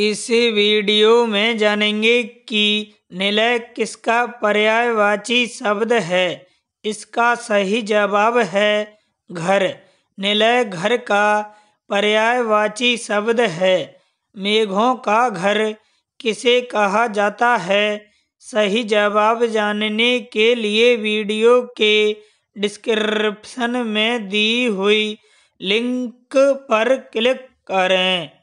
इस वीडियो में जानेंगे कि निलय किसका पर्यायवाची शब्द है इसका सही जवाब है घर निलय घर का पर्यायवाची शब्द है मेघों का घर किसे कहा जाता है सही जवाब जानने के लिए वीडियो के डिस्क्रिप्शन में दी हुई लिंक पर क्लिक करें